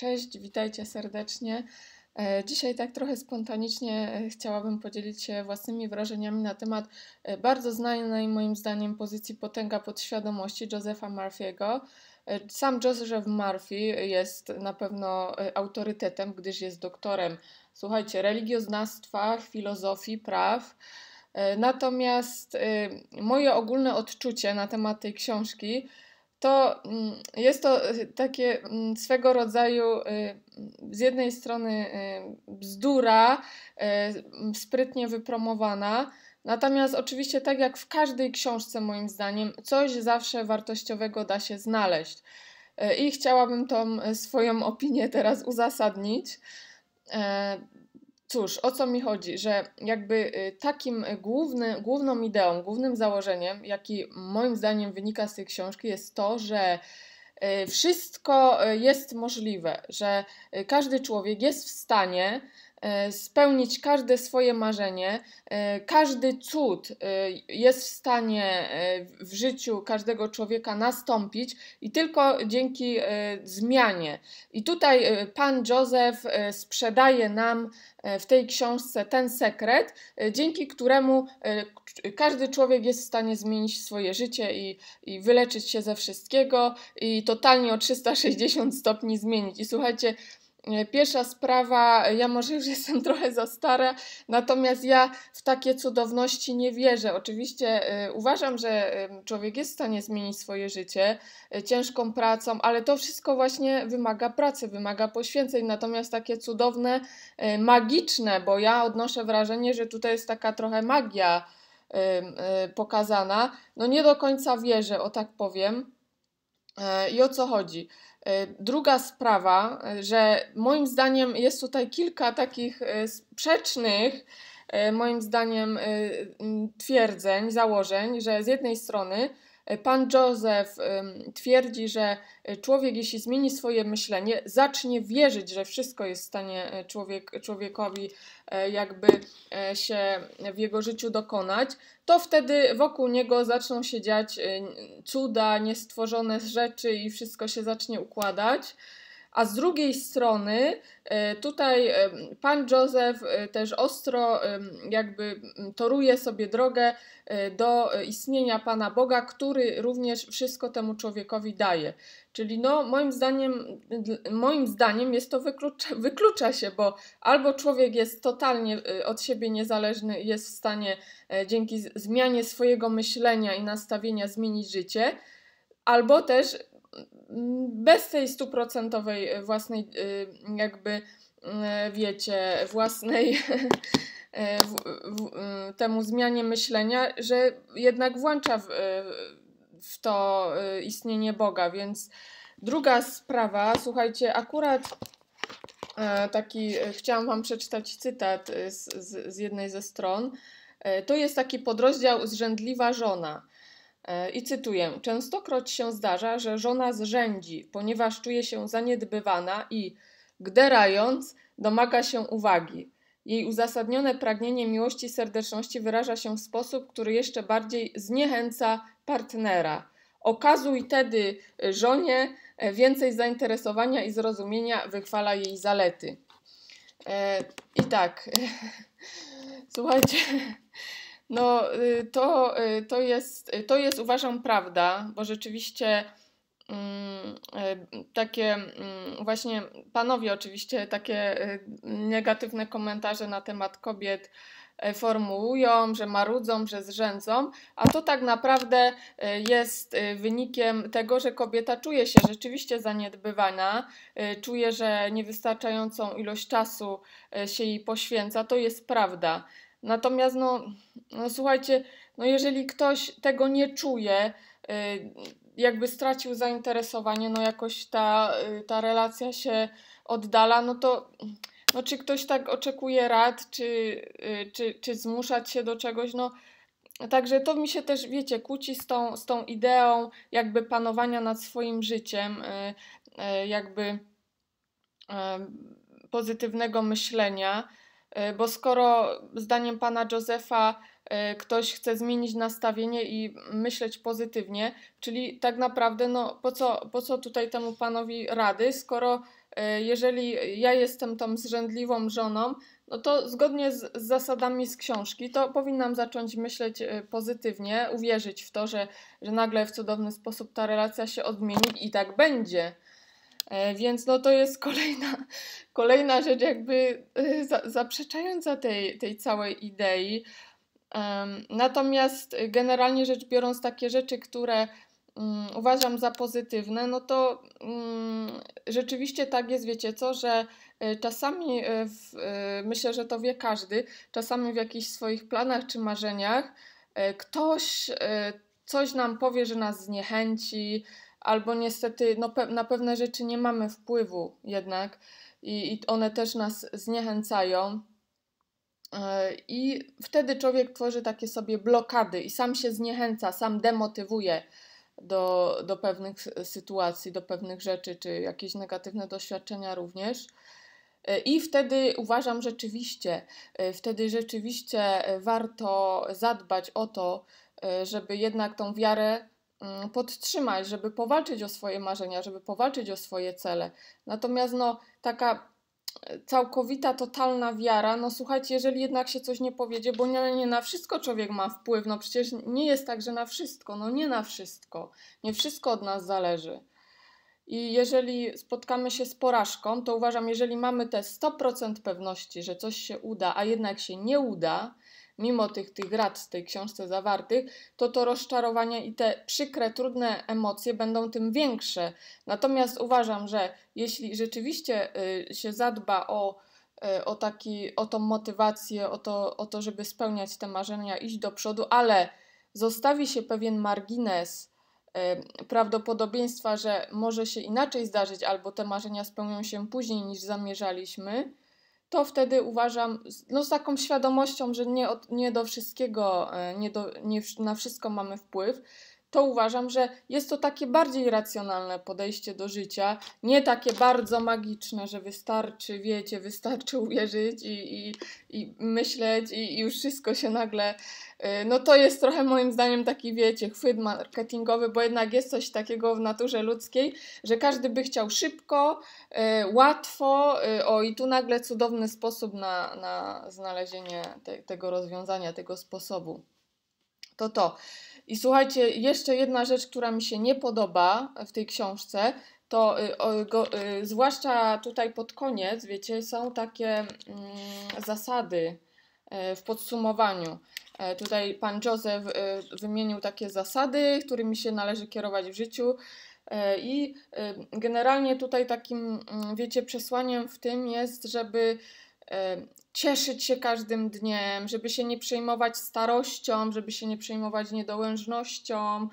Cześć, witajcie serdecznie. E, dzisiaj tak trochę spontanicznie e, chciałabym podzielić się własnymi wrażeniami na temat e, bardzo znanej moim zdaniem pozycji potęga podświadomości Josepha Murphy'ego. Sam Joseph Murphy jest na pewno autorytetem, gdyż jest doktorem, słuchajcie, religioznawstwa, filozofii, praw. Natomiast moje ogólne odczucie na temat tej książki to mm, jest to y, takie mm, swego rodzaju y, z jednej strony y, bzdura, sprytnie wypromowana, Natomiast oczywiście, tak jak w każdej książce, moim zdaniem, coś zawsze wartościowego da się znaleźć. I chciałabym tą swoją opinię teraz uzasadnić. E, Cóż, o co mi chodzi, że jakby y, takim główny, główną ideą, głównym założeniem, jaki moim zdaniem wynika z tej książki, jest to, że y, wszystko y, jest możliwe, że każdy człowiek jest w stanie E, spełnić każde swoje marzenie, e, każdy cud e, jest w stanie w życiu każdego człowieka nastąpić i tylko dzięki zmianie. I tutaj pan Józef sprzedaje nam w tej książce ten sekret, dzięki któremu każdy człowiek jest w stanie zmienić swoje życie i, i wyleczyć się ze wszystkiego i totalnie o 360 stopni zmienić. I słuchajcie, E, pierwsza sprawa, ja może już jestem trochę za stara, natomiast ja w takie cudowności nie wierzę. Oczywiście e, uważam, że człowiek jest w stanie zmienić swoje życie e, ciężką pracą, ale to wszystko właśnie wymaga pracy, wymaga poświęceń. Natomiast takie cudowne, magiczne, bo ja odnoszę wrażenie, że tutaj jest taka trochę magia pokazana. No nie do końca wierzę, o tak powiem. I o co chodzi? E, druga sprawa, e, że moim zdaniem jest tutaj kilka takich e, sprzecznych, moim zdaniem, twierdzeń, założeń, że z jednej strony Pan Joseph twierdzi, że y, człowiek, jeśli zmieni swoje myślenie, zacznie wierzyć, że wszystko jest w stanie y, człowiek, człowiekowi e, jakby e, się w jego życiu dokonać, to wtedy wokół niego zaczną się dziać y, cuda, niestworzone rzeczy i wszystko się zacznie układać. A z drugiej strony e, tutaj e, pan Józef e, też ostro jakby toruje sobie drogę do istnienia Pana Boga, który również wszystko temu człowiekowi daje. Czyli no, moim zdaniem, moim zdaniem jest to wyklucza, wyklucza się, bo albo człowiek jest totalnie od siebie niezależny, jest w stanie dzięki zmianie swojego myślenia i nastawienia zmienić życie, albo też bez tej stuprocentowej e, własnej, e, jakby e, wiecie, własnej w, w, temu zmianie myślenia, że jednak włącza w, w to istnienie Boga. Więc druga sprawa, słuchajcie, akurat taki, chciałam Wam przeczytać cytat z, z, z jednej ze stron. To jest taki podrozdział Zrzędliwa żona. E, I cytuję: Częstokroć się zdarza, że żona zrzędzi, ponieważ czuje się zaniedbywana i, gderając, domaga się uwagi. Jej uzasadnione pragnienie miłości i serdeczności wyraża się w sposób, który jeszcze bardziej zniechęca partnera. Okazuj tedy e, żonie e, więcej zainteresowania i zrozumienia, wychwala jej zalety. I tak, słuchajcie, no, y, to, y, to, jest, y, to jest, uważam, prawda, bo rzeczywiście mm, takie mm, właśnie panowie oczywiście takie negatywne komentarze na temat kobiet e, formułują, że marudzą, że zrzędzą, a to tak naprawdę jest wynikiem tego, że kobieta czuje się rzeczywiście zaniedbywana, czuje, że niewystarczającą ilość czasu się jej poświęca, to jest prawda. Natomiast, no, no słuchajcie, no jeżeli ktoś tego nie czuje, y, jakby stracił zainteresowanie, no jakoś ta, y, ta relacja się oddala, no to no czy ktoś tak oczekuje rad, czy, y, czy, czy zmuszać się do czegoś, no Także to mi się też, wiecie, kłóci z tą, z tą ideą jakby panowania nad swoim życiem, jakby pozytywnego myślenia. E, bo skoro zdaniem pana Józefa e, ktoś chce zmienić nastawienie i myśleć pozytywnie, czyli tak naprawdę no, po, co, po co tutaj temu panowi rady, skoro e, jeżeli ja jestem tą zrzędliwą żoną, no to zgodnie z, z, zasadami z książki, to powinnam zacząć myśleć pozytywnie, uwierzyć w to, że, że nagle w cudowny sposób ta relacja się odmieni i tak będzie. E, więc no to jest kolejna, kolejna rzecz jakby e, zaprzeczająca tej, tej całej idei. Natomiast generalnie rzecz biorąc takie rzeczy, które mm, uważam za pozytywne, no to mm, rzeczywiście tak jest, wiecie co, że e, czasami, w, myślę, że to wie każdy, czasami w jakichś swoich planach czy marzeniach ktoś coś nam powie, że nas zniechęci, albo niestety no, pe na pewne rzeczy nie mamy wpływu jednak i, i one też nas zniechęcają. E, I wtedy człowiek tworzy takie sobie blokady i sam się zniechęca, sam demotywuje do, do pewnych sytuacji, do pewnych rzeczy, czy jakieś negatywne doświadczenia również. E, I wtedy uważam rzeczywiście, e, wtedy rzeczywiście warto zadbać o to, żeby jednak tą wiarę Mm, podtrzymać, żeby powalczyć o swoje marzenia, żeby powalczyć o swoje cele. Natomiast no, taka e, całkowita, totalna wiara, no słuchajcie, jeżeli jednak się coś nie powiedzie, bo nie, nie, na wszystko człowiek ma wpływ, no przecież nie jest tak, że na wszystko, no nie na wszystko, nie wszystko od nas zależy. I jeżeli spotkamy się z porażką, to uważam, jeżeli mamy te 100% pewności, że coś się uda, a jednak się nie uda, mimo tych, tych rad w tej książce zawartych, to to rozczarowanie i te przykre, trudne emocje będą tym większe. Natomiast uważam, że jeśli rzeczywiście y, się zadba o y, o, taki, o tą motywację, o to, o to, żeby spełniać te marzenia, iść do przodu, ale zostawi się pewien margines y, prawdopodobieństwa, że może się inaczej zdarzyć, albo te marzenia spełnią się później niż zamierzaliśmy, to wtedy uważam, no z taką świadomością, że nie, od, nie do wszystkiego, e, nie, do, nie na wszystko mamy wpływ, to uważam, że jest to takie bardziej racjonalne podejście do życia, nie takie bardzo magiczne, że wystarczy, wiecie, wystarczy uwierzyć i, i, i myśleć i, i, już wszystko się nagle... Y, no to jest trochę moim zdaniem taki, wiecie, chwyt marketingowy, bo jednak jest coś takiego w naturze ludzkiej, że każdy by chciał szybko, y, łatwo, y, o i tu nagle cudowny sposób na, na znalezienie te, tego rozwiązania, tego sposobu. To to. I słuchajcie, jeszcze jedna rzecz, która mi się nie podoba w tej książce, to y, go, y, zwłaszcza tutaj pod koniec, wiecie, są takie mm, zasady y, w podsumowaniu. E, tutaj pan Józef wymienił takie zasady, którymi się należy kierować w życiu. E, I generalnie tutaj takim, mm, wiecie, przesłaniem w tym jest, żeby e, cieszyć się każdym dniem, żeby się nie przejmować starością, żeby się nie przejmować niedołężnością,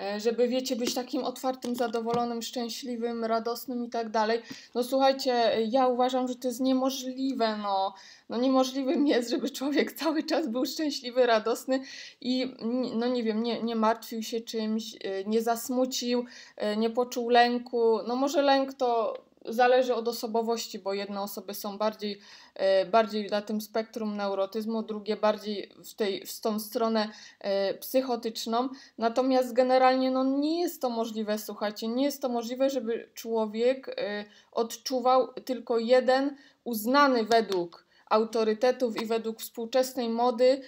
e, żeby, wiecie, być takim otwartym, zadowolonym, szczęśliwym, radosnym i tak dalej. No słuchajcie, ja uważam, że to jest niemożliwe, no. No niemożliwym jest, żeby człowiek cały czas był szczęśliwy, radosny i, no nie wiem, nie, nie martwił się czymś, e, nie zasmucił, e, nie poczuł lęku. No może lęk to zależy od osobowości, bo jedne osoby są bardziej, e, bardziej na tym spektrum neurotyzmu, drugie bardziej w, tej, w tą stronę e, psychotyczną. Natomiast generalnie no, nie jest to możliwe, słuchajcie, nie jest to możliwe, żeby człowiek e, odczuwał tylko jeden uznany według autorytetów i według współczesnej mody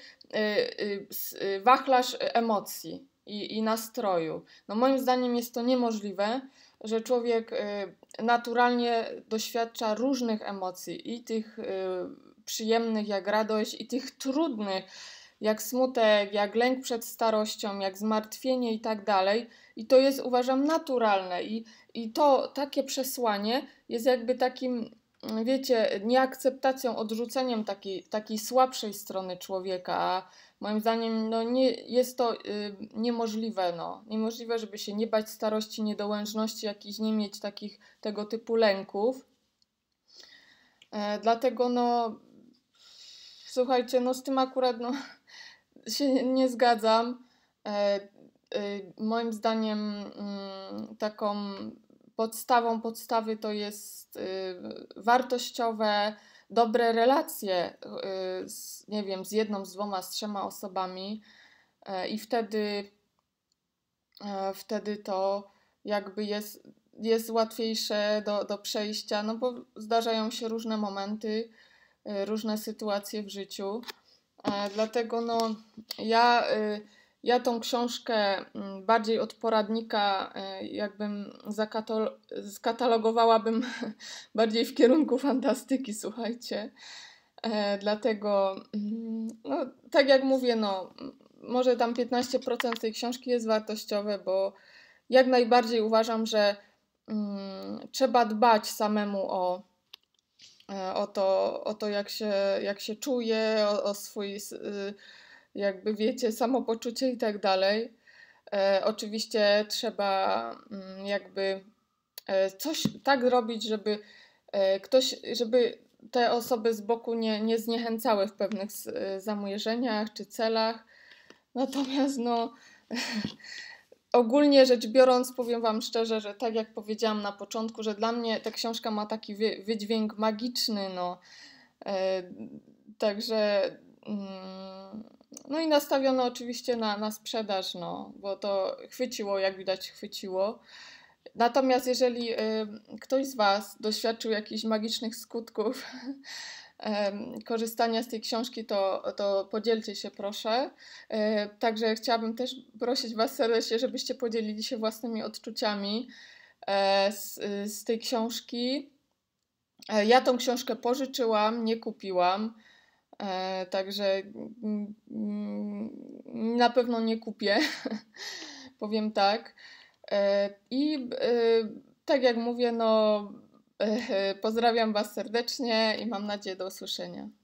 wachlarz emocji i, i nastroju. No moim zdaniem jest to niemożliwe że człowiek y, naturalnie doświadcza różnych emocji i tych y, przyjemnych jak radość i tych trudnych jak smutek, jak lęk przed starością, jak zmartwienie i tak dalej. I to jest uważam naturalne i, i to takie przesłanie jest jakby takim wiecie, nieakceptacją, odrzuceniem takiej, takiej słabszej strony człowieka, a Moim zdaniem no nie, jest to y, niemożliwe, no. niemożliwe, żeby się nie bać starości, niedołężności, jakichś nie mieć takich tego typu lęków. E, dlatego no słuchajcie, no z tym akurat no, się nie, zgadzam. E, e moim zdaniem mm, taką podstawą podstawy to jest y, wartościowe, dobre relacje, y, z, nie wiem, z jedną, z dwoma, z trzema osobami, e, i wtedy, e, wtedy to jakby jest, jest łatwiejsze do, do przejścia, no bo zdarzają się różne momenty, e, różne sytuacje w życiu. Dlatego no, ja. Y, ja tą książkę mm, bardziej od poradnika, e, jakbym zakatal- zkatalogowałabym bardziej w kierunku fantastyki, słuchajcie. E, dlatego, mm, no, tak jak mówię, no, może tam 15% tej książki jest wartościowe, bo jak najbardziej uważam, że mm, trzeba dbać samemu o, e, o, to, o to, jak się, jak się czuje, o, o swój. Y, jakby wiecie, samopoczucie i tak dalej. E, oczywiście trzeba mm, jakby e, coś tak robić, żeby e, ktoś, żeby te osoby z boku nie, nie zniechęcały w pewnych zamierzeniach czy celach. Natomiast no ogólnie rzecz biorąc, powiem Wam szczerze, że tak jak powiedziałam na początku, że dla mnie ta książka ma taki wydźwięk magiczny, no. Także mm, no i nastawiono oczywiście na, na sprzedaż, no, bo to chwyciło, jak widać, chwyciło. Natomiast jeżeli y, ktoś z Was doświadczył jakichś magicznych skutków y, korzystania z tej książki, to, to podzielcie się proszę. Y, także chciałabym też prosić Was serdecznie, żebyście podzielili się własnymi odczuciami e, z, z tej książki. E, ja tą książkę pożyczyłam, nie kupiłam. E, także mm, na pewno nie kupię, powiem tak. E, I e, tak jak mówię, no pozdrawiam Was serdecznie i mam nadzieję do usłyszenia.